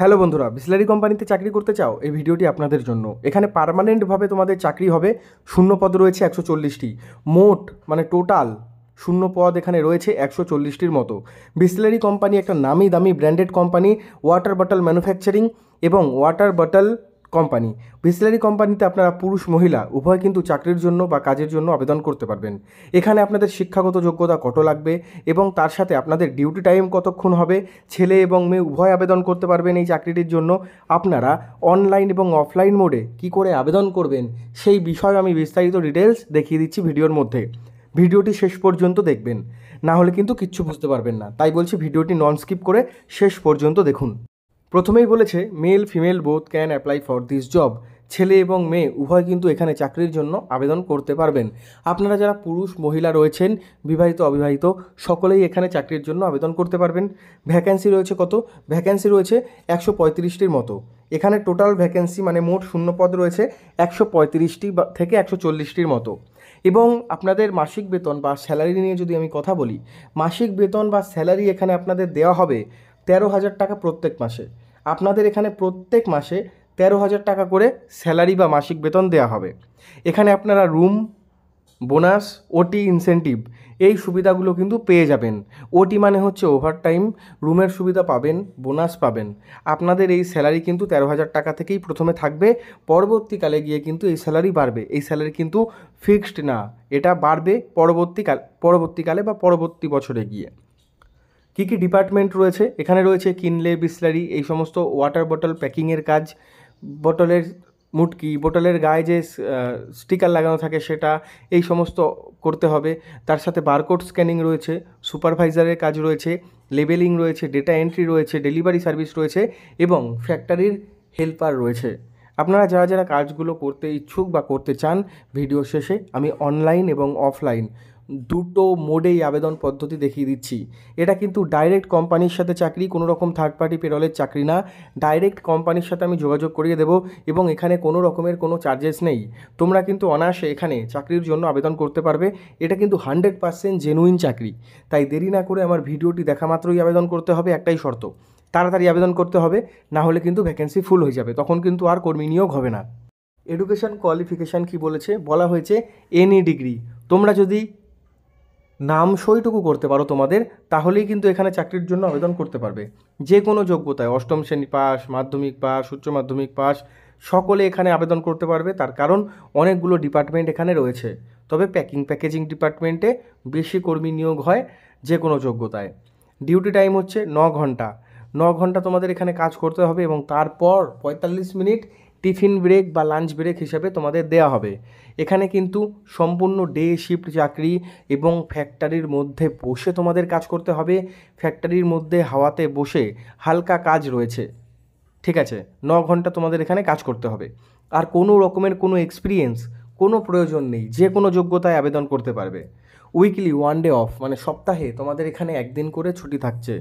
hello বন্ধুরা বিসলারি কোম্পানিতে চাকরি করতে চাও এই ভিডিওটি আপনাদের জন্য এখানে পারমানেন্টভাবে তোমাদের চাকরি হবে শূন্য পদ রয়েছে একশো চল্লিশটি মোট মানে টোটাল শূন্য পদ এখানে রয়েছে একশো চল্লিশটির মতো বিসলারি কোম্পানি একটা নামি দামি branded company water bottle manufacturing এবং ওয়াটার বটল কোম্পানি বিসলারি কোম্পানিতে আপনারা পুরুষ মহিলা উভয় কিন্তু চাকরির জন্য বা কাজের জন্য আবেদন করতে পারবেন এখানে আপনাদের শিক্ষাগত যোগ্যতা কত লাগবে এবং তার সাথে আপনাদের ডিউটি টাইম কতক্ষণ হবে ছেলে এবং মেয়ে উভয় আবেদন করতে পারবেন এই চাকরিটির জন্য আপনারা অনলাইন এবং অফলাইন মোডে কি করে আবেদন করবেন সেই বিষয়ে আমি বিস্তারিত ডিটেলস দেখিয়ে দিচ্ছি ভিডিওর মধ্যে ভিডিওটি শেষ পর্যন্ত দেখবেন না হলে কিন্তু কিচ্ছু বুঝতে পারবেন না তাই বলছি ভিডিওটি নন স্কিপ করে শেষ পর্যন্ত দেখুন প্রথমেই বলেছে male female both can apply for this job ছেলে এবং মেয়ে উভয় কিন্তু এখানে চাকরির জন্য আবেদন করতে পারবেন আপনারা যারা পুরুষ মহিলা রয়েছেন বিবাহিত অবিবাহিত সকলেই এখানে চাকরির জন্য আবেদন করতে পারবেন ভ্যাকেন্সি রয়েছে কত ভ্যাকেন্সি রয়েছে একশো পঁয়ত্রিশটির মতো এখানে টোটাল ভ্যাকেন্সি মানে মোট শূন্য পদ রয়েছে একশো পঁয়ত্রিশটি থেকে একশো চল্লিশটির মতো এবং আপনাদের মাসিক বেতন বা স্যালারি নিয়ে যদি আমি কথা বলি মাসিক বেতন বা স্যালারি এখানে আপনাদের দেওয়া হবে তেরো হাজার টাকা প্রত্যেক মাসে আপনাদের এখানে প্রত্যেক মাসে তেরো হাজার টাকা করে স্যালারি বা মাসিক বেতন দেওয়া হবে এখানে আপনারা রুম বোনাস ওটি ইনসেন্টিভ এই সুবিধাগুলো কিন্তু পেয়ে যাবেন ওটি মানে হচ্ছে ওভারটাইম রুমের সুবিধা পাবেন বোনাস পাবেন আপনাদের এই স্যালারি কিন্তু তেরো হাজার টাকা থেকেই প্রথমে থাকবে পরবর্তীকালে গিয়ে কিন্তু এই স্যালারি বাড়বে এই স্যালারি কিন্তু ফিক্সড না এটা বাড়বে পরবর্তীকাল পরবর্তীকালে বা পরবর্তী বছরে গিয়ে কী কী ডিপার্টমেন্ট রয়েছে এখানে রয়েছে কিনলে বিসলারি এই সমস্ত ওয়াটার বটল প্যাকিংয়ের কাজ বটলের মুটকি বোটলের গায়ে যে স্টিকার লাগানো থাকে সেটা এই সমস্ত করতে হবে তার সাথে বারকোড স্ক্যানিং রয়েছে সুপারভাইজারের কাজ রয়েছে লেবেলিং রয়েছে ডেটা এন্ট্রি রয়েছে ডেলিভারি সার্ভিস রয়েছে এবং ফ্যাক্টরির হেল্পার রয়েছে আপনারা যারা যারা কাজগুলো করতে ইচ্ছুক বা করতে চান ভিডিও শেষে আমি অনলাইন এবং অফলাইন দুটো মোডেই আবেদন পদ্ধতি দেখিয়ে দিচ্ছি এটা কিন্তু ডাইরেক্ট কোম্পানির সাথে চাকরি কোনো রকম থার্ড পার্টি পেরলের চাকরি না ডাইরেক্ট কোম্পানির সাথে আমি যোগাযোগ করিয়ে দেবো এবং এখানে কোনো রকমের কোনো চার্জেস নেই তোমরা কিন্তু অনায়াসে এখানে চাকরির জন্য আবেদন করতে পারবে এটা কিন্তু হান্ড্রেড পার্সেন্ট জেনুইন চাকরি তাই দেরি না করে আমার ভিডিওটি দেখা মাত্রই আবেদন করতে হবে একটাই শর্ত তাড়াতাড়ি আবেদন করতে হবে না হলে কিন্তু ভ্যাকেন্সি ফুল হয়ে যাবে তখন কিন্তু আর কর্মী নিয়োগ হবে না এডুকেশন কোয়ালিফিকেশান কি বলেছে বলা হয়েছে এনই ডিগ্রি e তোমরা যদি নাম সইটুকু করতে পারো তোমাদের তাহলেই কিন্তু এখানে চাকরির জন্য আবেদন করতে পারবে যে কোনো যোগ্যতায় অষ্টম শ্রেণী পাস মাধ্যমিক পাস উচ্চ মাধ্যমিক পাস সকলে এখানে আবেদন করতে পারবে তার কারণ অনেকগুলো ডিপার্টমেন্ট এখানে রয়েছে তবে প্যাকিং প্যাকেজিং ডিপার্টমেন্টে বেশি কর্মী নিয়োগ হয় যে কোনো যোগ্যতায় ডিউটি টাইম হচ্ছে ন ঘন্টা ন ঘন্টা তোমাদের এখানে কাজ করতে হবে এবং তারপর পঁয়তাল্লিশ মিনিট টিফিন ব্রেক বা লাঞ্চ ব্রেক হিসাবে তোমাদের দেয়া হবে এখানে কিন্তু সম্পূর্ণ ডে শিফট চাকরি এবং ফ্যাক্টরির মধ্যে বসে তোমাদের কাজ করতে হবে ফ্যাক্টরির মধ্যে হাওয়াতে বসে হালকা কাজ রয়েছে ঠিক আছে ন ঘন্টা তোমাদের এখানে কাজ করতে হবে আর কোনো রকমের কোনো এক্সপিরিয়েন্স কোনো প্রয়োজন নেই যে কোনো যোগ্যতায় আবেদন করতে পারবে উইকলি ওয়ান ডে অফ মানে সপ্তাহে তোমাদের এখানে একদিন করে ছুটি থাকছে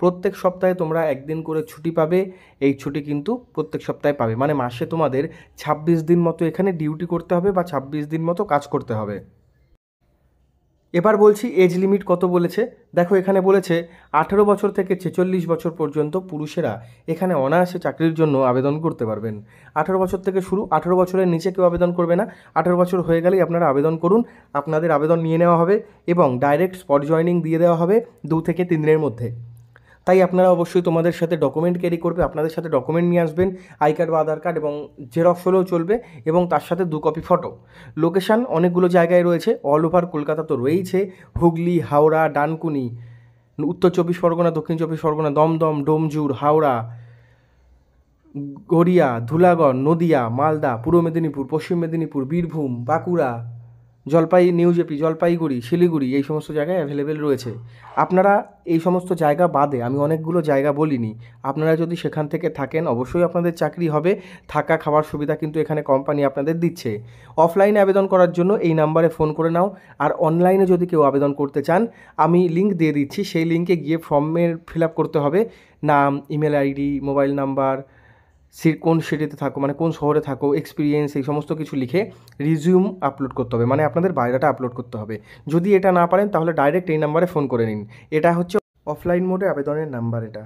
প্রত্যেক সপ্তাহে তোমরা একদিন করে ছুটি পাবে এই ছুটি কিন্তু প্রত্যেক সপ্তাহে পাবে মানে মাসে তোমাদের ছাব্বিশ দিন মতো এখানে ডিউটি করতে হবে বা ছাব্বিশ দিন মতো কাজ করতে হবে এবার বলছি এজ লিমিট কত বলেছে দেখো এখানে বলেছে আঠেরো বছর থেকে ছেচল্লিশ বছর পর্যন্ত পুরুষেরা এখানে অনায়াসে চাকরির জন্য আবেদন করতে পারবেন আঠেরো বছর থেকে শুরু আঠেরো বছরের নিচে কেউ আবেদন করবে না আঠেরো বছর হয়ে গেলেই আপনারা আবেদন করুন আপনাদের আবেদন নিয়ে নেওয়া হবে এবং ডাইরেক্ট স্পট জয়নিং দিয়ে দেওয়া হবে দু থেকে তিন দিনের মধ্যে তাই আপনারা অবশ্যই তোমাদের সাথে ডকুমেন্ট ক্যারি করবে আপনাদের সাথে ডকুমেন্ট নিয়ে আসবেন আই কার্ড বা আধার কার্ড এবং জেরক্স হলেও চলবে এবং তার সাথে দু কপি ফটো লোকেশান অনেকগুলো জায়গায় রয়েছে অল ওভার কলকাতা তো রয়েইছে হুগলি হাওড়া ডানকুনি উত্তর চব্বিশ পরগনা দক্ষিণ চব্বিশ পরগনা দমদম ডোমজুর হাওড়া গড়িয়া ধুলাগড় নদিয়া মালদা পূর্ব মেদিনীপুর পশ্চিম মেদিনীপুর বীরভূম বাঁকুড়া জলপাই নিউ জেপি জলপাইগুড়ি শিলিগুড়ি এই সমস্ত জায়গায় অ্যাভেলেবেল রয়েছে আপনারা এই সমস্ত জায়গা বাদে আমি অনেকগুলো জায়গা বলিনি আপনারা যদি সেখান থেকে থাকেন অবশ্যই আপনাদের চাকরি হবে থাকা খাওয়ার সুবিধা কিন্তু এখানে কোম্পানি আপনাদের দিচ্ছে অফলাইনে আবেদন করার জন্য এই নাম্বারে ফোন করে নাও আর অনলাইনে যদি কেউ আবেদন করতে চান আমি লিঙ্ক দিয়ে দিচ্ছি সেই লিঙ্কে গিয়ে ফর্মের ফিল আপ করতে হবে নাম ইমেল আইডি মোবাইল নাম্বার কোন সিটিতে থাকো মানে কোন শহরে থাকো এক্সপিরিয়েন্স এই সমস্ত কিছু লিখে রিজিউম আপলোড করতে হবে মানে আপনাদের বায়োডাটা আপলোড করতে হবে যদি এটা না পারেন তাহলে ডাইরেক্ট এই নাম্বারে ফোন করে নিন এটা হচ্ছে অফলাইন মোডে আবেদনের নাম্বার এটা